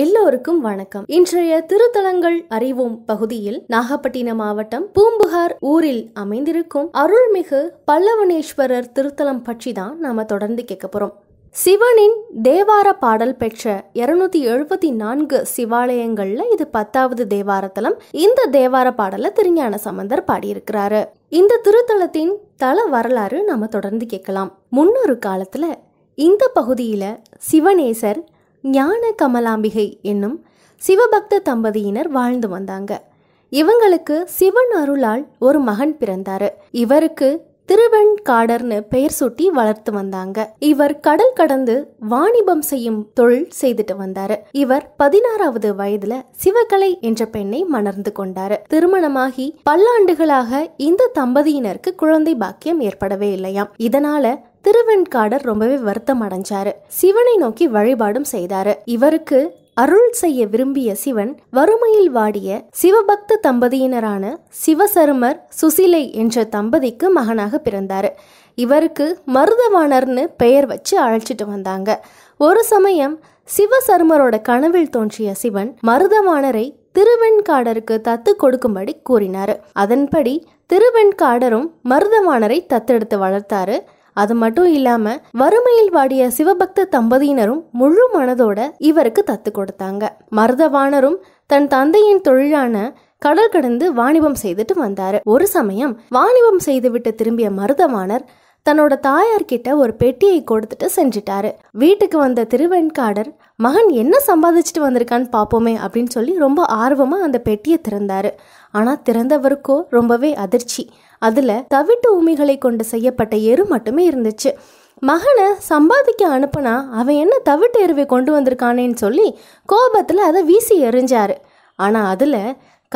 எல்லோருக்கும் வணக்கம் இன்றைய திருத்தலங்கள் அறிவோம் பகுதியில் நாகப்பட்டினம் மாவட்டம் பூம்புகார் ஊரில் அமைந்திருக்கும் அருள்மிகு பல்லவனேஸ்வரர் திருத்தலம் பற்றி தான் நாம தொடர்ந்து கேட்க போறோம் சிவனின் தேவார பாடல் பெற்ற இருநூத்தி எழுபத்தி நான்கு சிவாலயங்கள்ல இது பத்தாவது தேவாரத்தலம் இந்த தேவார பாடலை திருஞான சம்பந்தர் பாடியிருக்கிறாரு இந்த திருத்தலத்தின் தல வரலாறு நாம தொடர்ந்து கேட்கலாம் முன்னொரு காலத்துல இந்த பகுதியில சிவனேசர் ஞான கமலாம்பிகை என்னும் சிவபக்த தம்பதியினர் வாழ்ந்து வந்தாங்க இவங்களுக்கு சிவன் அருளால் ஒரு மகன் பிறந்தாரு இவருக்கு திருவெண்காடர்னு பெயர் சூட்டி வளர்த்து வந்தாங்க இவர் கடல் கடந்து வாணிபம் செய்யும் தொழில் செய்துட்டு வந்தாரு இவர் பதினாறாவது வயதுல சிவகலை என்ற பெண்ணை மணர்ந்து கொண்டாரு திருமணமாகி பல்லாண்டுகளாக இந்த தம்பதியினருக்கு குழந்தை பாக்கியம் ஏற்படவே இல்லையாம் இதனால திருவெண்காடர் ரொம்பவே வருத்தம் அடைஞ்சாரு சிவனை நோக்கி வழிபாடும் செய்தாரு இவருக்கு அருள் செய்ய விரும்பிய சிவன் வறுமையில் வாடிய சிவபக்த தம்பதியினரான சிவசருமர் சுசிலை என்ற தம்பதிக்கு மகனாக பிறந்தார் இவருக்கு மருதவாணர்னு பெயர் வச்சு அழைச்சிட்டு வந்தாங்க ஒரு சமயம் சிவசருமரோட கனவில் தோன்றிய சிவன் மருதவாணரை திருவெண்காடருக்கு தத்து கொடுக்கும்படி கூறினார் அதன்படி திருவெண்காடரும் மருதவாணரை தத்தெடுத்து வளர்த்தாரு அது மட்டும் இல்லாம வறுமையில் வாடிய சிவபக்த தம்பதியினரும் முழு மனதோட இவருக்கு தத்து கொடுத்தாங்க மருதவாணரும் தன் தந்தையின் தொழிலான கடல் கடந்து வாணிபம் செய்துட்டு வந்தாரு ஒரு சமயம் வாணிபம் செய்துவிட்டு திரும்பிய மருதவாணர் தன்னோட தாயார்கிட்ட ஒரு பெட்டியை கொடுத்துட்டு செஞ்சிட்டாரு வீட்டுக்கு வந்த திருவெண்காடர் மகன் என்ன சம்பாதிச்சுட்டு வந்திருக்கான்னு பார்ப்போமே அப்படின்னு சொல்லி ரொம்ப ஆர்வமாக அந்த பெட்டியை திறந்தாரு ஆனால் திறந்தவருக்கோ ரொம்பவே அதிர்ச்சி அதில் தவிட்டு உமிகளை கொண்டு செய்யப்பட்ட எரு மட்டுமே இருந்துச்சு மகனை சம்பாதிக்க அனுப்புனா அவன் என்ன தவிட்டு எருவை கொண்டு வந்திருக்கானேன்னு சொல்லி கோபத்தில் அதை வீசி எறிஞ்சாரு ஆனால் அதில்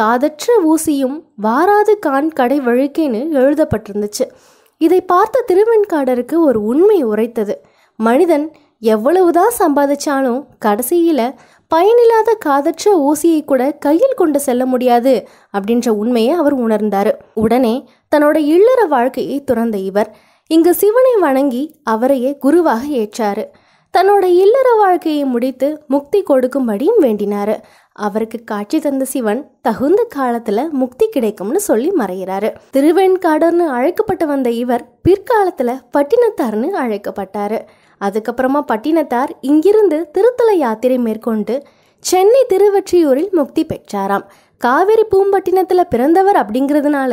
காதற்ற ஊசியும் வாராது கான் கடை வழுக்கேன்னு எழுதப்பட்டிருந்துச்சு இதை பார்த்த திருவெண்காடருக்கு ஒரு உண்மை உரைத்தது மனிதன் எவ்வளவுதான் சம்பாதிச்சாலும் கடைசியில் பயனில்லாத காதற்ற ஊசியை கூட கையில் கொண்டு செல்ல முடியாது அப்படின்ற உண்மையை அவர் உணர்ந்தார் உடனே தன்னோட இல்லற வாழ்க்கையை துறந்த இவர் இங்கு சிவனை வணங்கி அவரையே குருவாக ஏற்றாரு தன்னோட இல்லற வாழ்க்கையை முடித்து முக்தி கொடுக்கும்படியும் வேண்டினாரு அவருக்கு காட்சி தந்த சிவன் தகுந்த காலத்துல முக்தி கிடைக்கும்னு சொல்லி மறைகிறாரு திருவெண்காடர்னு அழைக்கப்பட்டு வந்த இவர் பிற்காலத்துல பட்டினத்தார்னு அழைக்கப்பட்டாரு அதுக்கப்புறமா பட்டினத்தார் இங்கிருந்து திருத்தல யாத்திரை மேற்கொண்டு சென்னை திருவற்றியூரில் முக்தி பெற்றாராம் காவேரி பூம்பட்டினத்தில் பிறந்தவர் அப்படிங்கிறதுனால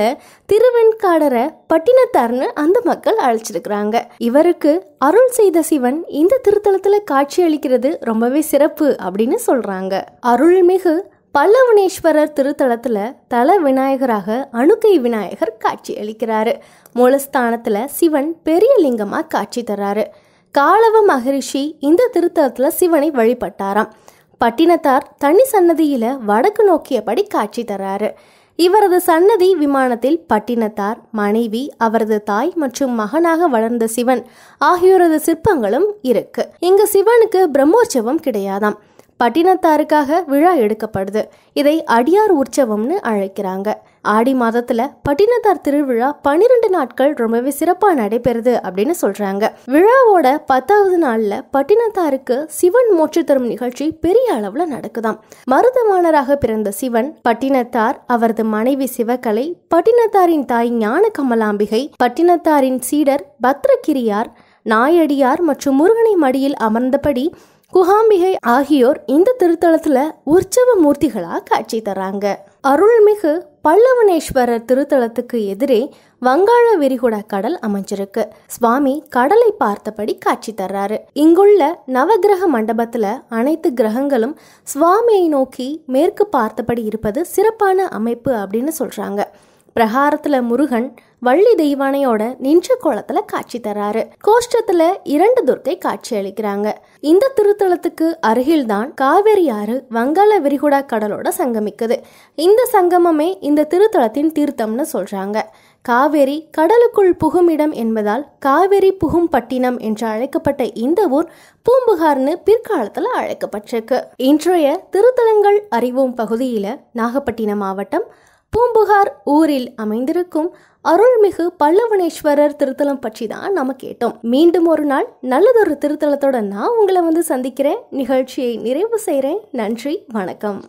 திருவெண்காடரை பட்டினத்தார்னு அந்த மக்கள் அழைச்சிருக்கிறாங்க இவருக்கு அருள் செய்த சிவன் இந்த திருத்தலத்தில் காட்சி அளிக்கிறது ரொம்பவே சிறப்பு அப்படின்னு சொல்றாங்க அருள்மிகு பல்லவனேஸ்வரர் திருத்தலத்தில் தல விநாயகராக அணுக்கை விநாயகர் காட்சி அளிக்கிறாரு மூலஸ்தானத்தில் சிவன் பெரிய லிங்கமாக காட்சி தர்றாரு காலவ மகரிஷி இந்த திருத்தலத்தில் சிவனை வழிபட்டாராம் பட்டினத்தார் தனி சன்னதியில வடக்கு நோக்கியபடி காட்சி தராரு இவரது சன்னதி விமானத்தில் பட்டினத்தார் மனைவி அவரது தாய் மற்றும் மகனாக வளர்ந்த சிவன் ஆகியோரது சிற்பங்களும் இருக்கு இங்கு சிவனுக்கு பிரம்மோற்சவம் கிடையாதாம் பட்டினத்தாருக்காக விழா எடுக்கப்படுது இதை அடியார் உற்சவம்னு அழைக்கிறாங்க ஆடி மாதத்துல பட்டினத்தார் திருவிழா பனிரெண்டு நாட்கள் ரொம்பவே சிறப்பாக நடைபெறுது அப்படின்னு சொல்றாங்க விழாவோட பத்தாவது நாள்ல பட்டினத்தாருக்கு சிவன் மோட்சி தரும் நிகழ்ச்சி பெரிய அளவுல நடக்குதாம் மருதமானராக பிறந்த சிவன் பட்டினத்தார் அவரது மனைவி சிவகலை பட்டினத்தாரின் தாய் ஞான கமலாம்பிகை பட்டினத்தாரின் சீடர் பத்ரகிரியார் நாயடியார் மற்றும் முருகனை மடியில் அமர்ந்தபடி குகாம்பிகை ஆகியோர் இந்த திருத்தலத்துல உற்சவ மூர்த்திகளா காட்சி தராங்க அருள்மிகு பல்லவனேஸ்வரர் திருத்தலத்துக்கு எதிரே வங்காள விரிகுடா கடல் அமைஞ்சிருக்கு சுவாமி கடலை பார்த்தபடி காட்சி தர்றாரு இங்குள்ள நவகிரக மண்டபத்துல அனைத்து கிரகங்களும் சுவாமியை நோக்கி மேற்கு பார்த்தபடி இருப்பது சிறப்பான அமைப்பு அப்படின்னு சொல்றாங்க பிரகாரத்துல முருகன் வள்ளி தெய்வானையோட நின்ற கோலத்துல காட்சி தராரு கோஷ்டத்துல இரண்டு துர்க்கை காட்சி அளிக்கிறாங்க இந்த திருத்தலத்துக்கு அருகில்தான் காவேரி ஆறு வங்காள விரிகுடா கடலோட சங்கமிக்குது இந்த சங்கமமே இந்த திருத்தலத்தின் தீர்த்தம்னு சொல்றாங்க காவேரி கடலுக்குள் புகுமிடம் என்பதால் காவேரி புகும் பட்டினம் என்று அழைக்கப்பட்ட இந்த ஊர் பூம்புகார்னு பிற்காலத்தில் அழைக்கப்பட்டிருக்கு இன்றைய திருத்தலங்கள் அறிவோம் பகுதியில் நாகப்பட்டினம் மாவட்டம் பூம்புகார் ஊரில் அமைந்திருக்கும் அருள்மிகு பல்லவனேஸ்வரர் திருத்தலம் பற்றி தான் நம்ம கேட்டோம் மீண்டும் ஒரு நாள் நல்லதொரு திருத்தலத்தோட நான் உங்களை வந்து சந்திக்கிறேன் நிகழ்ச்சியை நிறைவு செய்கிறேன் நன்றி வணக்கம்